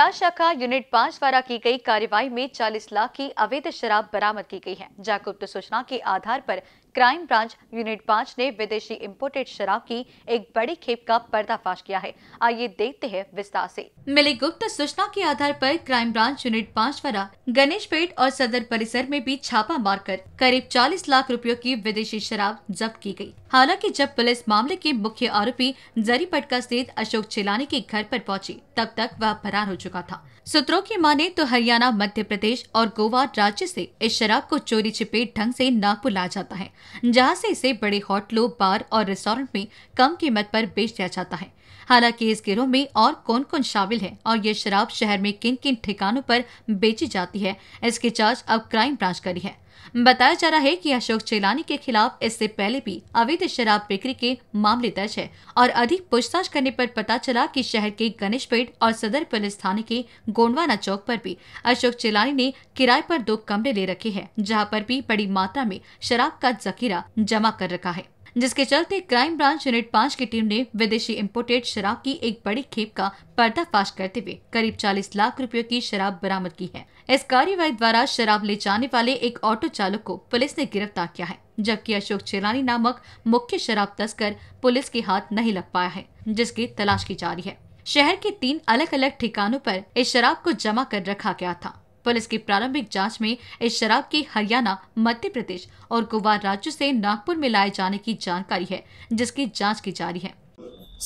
शिवराज शाखा यूनिट पाँच द्वारा की गई कार्यवाही में 40 लाख की अवैध शराब बरामद की गई है जागरूक सूचना के आधार पर क्राइम ब्रांच यूनिट पाँच ने विदेशी इम्पोर्टेड शराब की एक बड़ी खेप का पर्दाफाश किया है आइए देखते हैं विस्तार से मिली गुप्त सूचना के आधार पर क्राइम ब्रांच यूनिट पाँच द्वारा गणेश पेट और सदर परिसर में भी छापा मारकर करीब 40 लाख रुपयों की विदेशी शराब जब्त की गई। हालांकि जब पुलिस मामले के मुख्य आरोपी जरी पटका स्थित अशोक चिलानी के घर आरोप पहुँची तब तक वह फरार हो चुका था सूत्रों की माने तो हरियाणा मध्य प्रदेश और गोवा राज्य से इस शराब को चोरी छिपे ढंग से नागपुर लाया जाता है जहां से इसे बड़े होटलों बार और रेस्टोरेंट में कम कीमत पर बेच दिया जाता है हालांकि इस गिरोह में और कौन कौन शामिल है और ये शराब शहर में किन किन ठिकानों पर बेची जाती है इसकी जांच अब क्राइम ब्रांच करी है बताया जा रहा है कि अशोक चेलानी के खिलाफ इससे पहले भी अवैध शराब बिक्री के मामले दर्ज है और अधिक पूछताछ करने पर पता चला कि शहर के गणेश पेट और सदर पुलिस थाने के गोंडवाना चौक पर भी अशोक चेलानी ने किराए पर दो कमरे ले रखे हैं जहां पर भी बड़ी मात्रा में शराब का जखीरा जमा कर रखा है जिसके चलते क्राइम ब्रांच यूनिट पाँच की टीम ने विदेशी इम्पोर्टेड शराब की एक बड़ी खेप का पर्दाफाश करते हुए करीब 40 लाख रुपयों की शराब बरामद की है इस कार्यवाही द्वारा शराब ले जाने वाले एक ऑटो चालक को पुलिस ने गिरफ्तार किया है जबकि अशोक चेलानी नामक मुख्य शराब तस्कर पुलिस के हाथ नहीं लग पाया है जिसकी तलाश की जा रही है शहर के तीन अलग अलग ठिकानों पर इस शराब को जमा कर रखा गया था पुलिस की प्रारंभिक जांच में इस शराब की हरियाणा मध्य प्रदेश और गोवा राज्य से नागपुर में लाए जाने की जानकारी है जिसकी जांच की जा रही है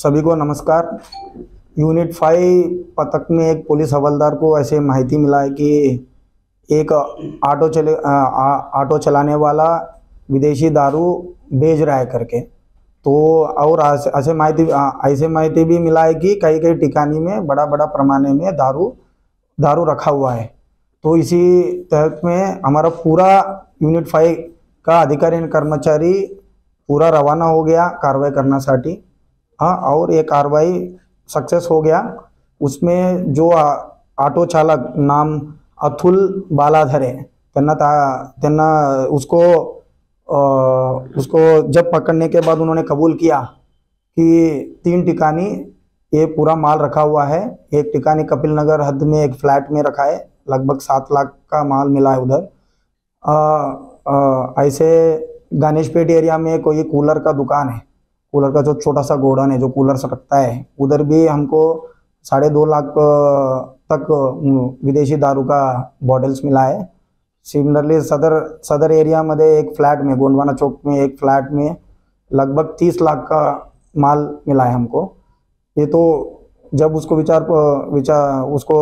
सभी को नमस्कार यूनिट फाइव पतक में एक पुलिस हवलदार को ऐसे माहिती मिला है कि एक ऑटो चले ऑटो चलाने वाला विदेशी दारू भेज रहा है करके तो और ऐसे माहिती ऐसे माहिती भी मिला है कि कई कई टिकानी में बड़ा बड़ा पैमाने में दारू दारू रखा हुआ है तो इसी तहत में हमारा पूरा यूनिट फाइव का अधिकारी कर्मचारी पूरा रवाना हो गया कार्रवाई करना साथी हाँ और ये कार्रवाई सक्सेस हो गया उसमें जो ऑटो चालक नाम बालाधर है तेना था तेना उसको आ, उसको जब पकड़ने के बाद उन्होंने कबूल किया कि तीन ठिकानी ये पूरा माल रखा हुआ है एक टिकानी कपिल नगर हद में एक फ्लैट में रखा है लगभग सात लाख का माल मिला है उधर ऐसे गणेश पेट एरिया में कोई कूलर का दुकान है कूलर का जो छोटा सा गोडाउन है जो कूलर से रखता है उधर भी हमको साढ़े दो लाख तक विदेशी दारू का बॉटल्स मिला है सिमिलरली सदर सदर एरिया में एक फ्लैट में गोंडवाना चौक में एक फ्लैट में लगभग तीस लाख का माल मिला है हमको ये तो जब उसको विचार विचार उसको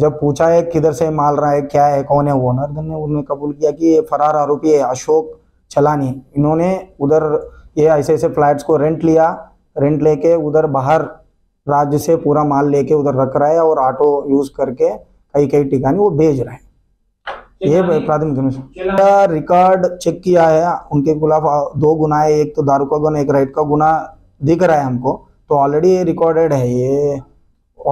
जब पूछा है किधर से माल रहा है क्या है कौन है वो नर्दन ने उन्होंने कबूल किया कि ये फरार आरोपी है अशोक छलानी इन्होंने उधर ये ऐसे ऐसे फ्लैट्स को रेंट लिया रेंट लेके उधर बाहर राज्य से पूरा माल लेके उधर रख रहा है और ऑटो यूज करके कई कई ठिकाने वो भेज रहे हैं ये प्राथमिक रिकॉर्ड चेक किया है उनके खिलाफ दो गुना है एक तो दारू का गुना एक राइट का गुना दिख रहा है हमको तो ऑलरेडी रिकॉर्डेड है ये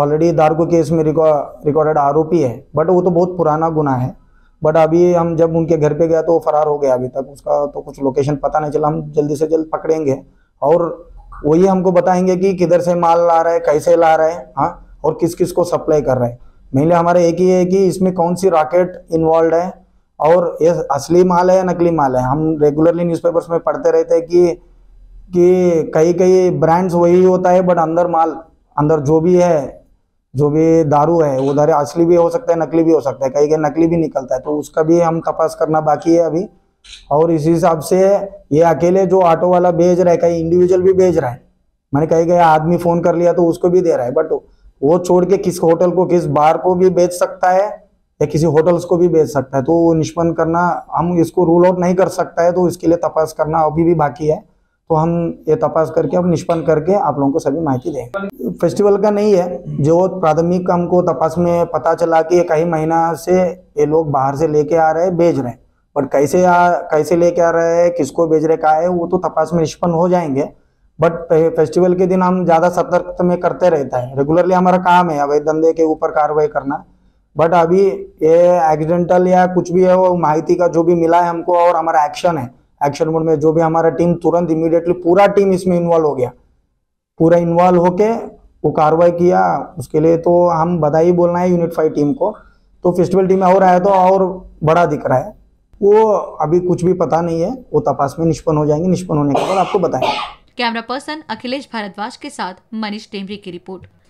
ऑलरेडी दारगो केस में रिकॉर्डेड आरोपी है बट वो तो बहुत पुराना गुना है बट अभी हम जब उनके घर पे गया तो वो फरार हो गया अभी तक उसका तो कुछ लोकेशन पता नहीं चला हम जल्दी से जल्द पकड़ेंगे और वही हमको बताएंगे कि किधर से माल ला रहे है कैसे ला रहे है हाँ और किस किस को सप्लाई कर रहे है मेनली हमारे एक ही है कि इसमें कौन सी रॉकेट इन्वॉल्व है और ये असली माल है या नकली माल है हम रेगुलरली न्यूज़पेपर्स में पढ़ते रहते हैं कि कि कई कई ब्रांड्स वही होता है बट अंदर माल अंदर जो भी है जो भी दारू है वो दारू असली भी हो सकता है नकली भी हो सकता है कहीं कहीं नकली भी निकलता है तो उसका भी हम तपास करना बाकी है अभी और इसी हिसाब से ये अकेले जो ऑटो वाला भेज रहा है कहीं इंडिविजुअल भी भेज रहा है मैंने कहीं कहीं आदमी फ़ोन कर लिया तो उसको भी दे रहा है बट वो छोड़ के किस होटल को किस बार को भी बेच सकता है या किसी होटल्स को भी बेच सकता है तो निष्पन्न करना हम इसको रूल आउट नहीं कर सकता है तो इसके लिए तपास करना अभी भी बाकी है तो हम ये तपास करके अब निष्पन्न करके आप लोगों को सभी माहिती देंगे फेस्टिवल का नहीं है जो प्राथमिक हमको तपास में पता चला कि कई महीना से ये लोग बाहर से लेके आ रहे हैं बेच रहे हैं बट कैसे आ कैसे लेके आ रहे हैं किसको बेच रहे का है वो तो तपास में निष्पन्न हो जाएंगे बट फेस्टिवल के दिन हम ज़्यादा सतर्क में करते रहता है रेगुलरली हमारा काम है अवैध धंधे के ऊपर कार्रवाई करना बट अभी ये एक्सीडेंटल या कुछ भी है वो माहिती का जो भी मिला है हमको और हमारा एक्शन है एक्शन मोड में जो भी हमारा टीम तुरंत इमीडिएटली पूरा टीम इसमें इन्वॉल्व हो गया पूरा इन्वॉल्व होके वो कार्रवाई किया उसके लिए तो हम बधाई बोलना है यूनिट फाइव टीम को तो फेस्टिवल टीम और आया तो और बड़ा दिख रहा है वो अभी कुछ भी पता नहीं है वो तपास में निष्पन्न हो जाएंगे निष्पन्न होने के बाद आपको बताएंगे कैमरा पर्सन अखिलेश भारद्वाज के साथ मनीष टेमरी की रिपोर्ट